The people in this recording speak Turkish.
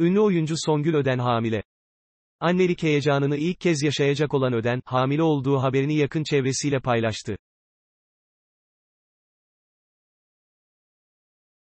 Ünlü oyuncu Songül Öden hamile. Annelik heyecanını ilk kez yaşayacak olan Öden, hamile olduğu haberini yakın çevresiyle paylaştı.